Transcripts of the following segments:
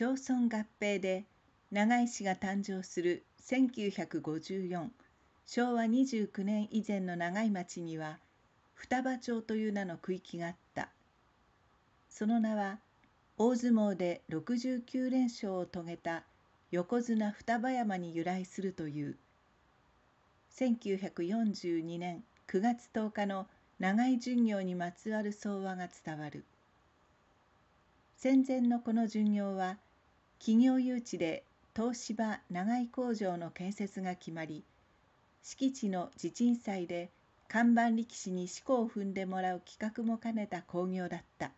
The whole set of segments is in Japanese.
町村合併で長井市が誕生する1954昭和29年以前の長井町には双葉町という名の区域があったその名は大相撲で69連勝を遂げた横綱双葉山に由来するという1942年9月10日の長井巡業にまつわる相話が伝わる戦前のこの巡業は企業誘致で東芝長井工場の建設が決まり敷地の地鎮祭で看板力士に四股を踏んでもらう企画も兼ねた興行だった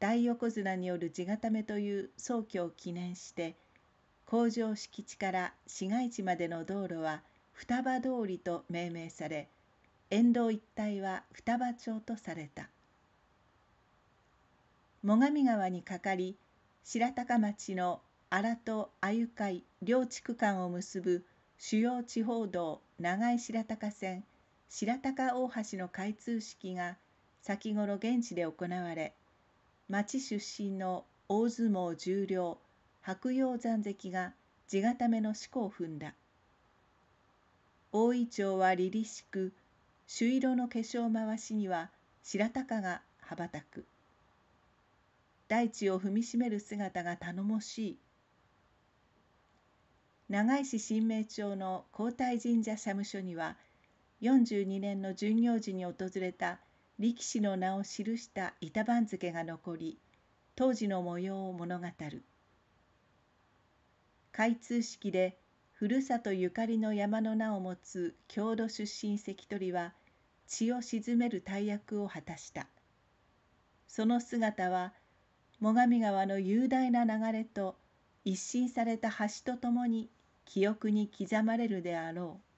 大横綱による地固めという宗教を記念して工場敷地から市街地までの道路は双葉通りと命名され沿道一帯は双葉町とされた最上川に架かり白鷹町の荒戸鮎海両地区間を結ぶ主要地方道長井白鷹線白鷹大橋の開通式が先頃現地で行われ町出身の大相撲十両白鷹山関が地固めの四股を踏んだ大井町は凛々しく朱色の化粧まわしには白鷹が羽ばたく大地を踏みしめる姿が頼もしい長井市神明町の皇太神社社務所には42年の巡業時に訪れた力士の名を記した板番付が残り当時の模様を物語る開通式でふるさとゆかりの山の名を持つ郷土出身関取は血を鎮める大役を果たしたその姿は最上川の雄大な流れと一新された橋とともに記憶に刻まれるであろう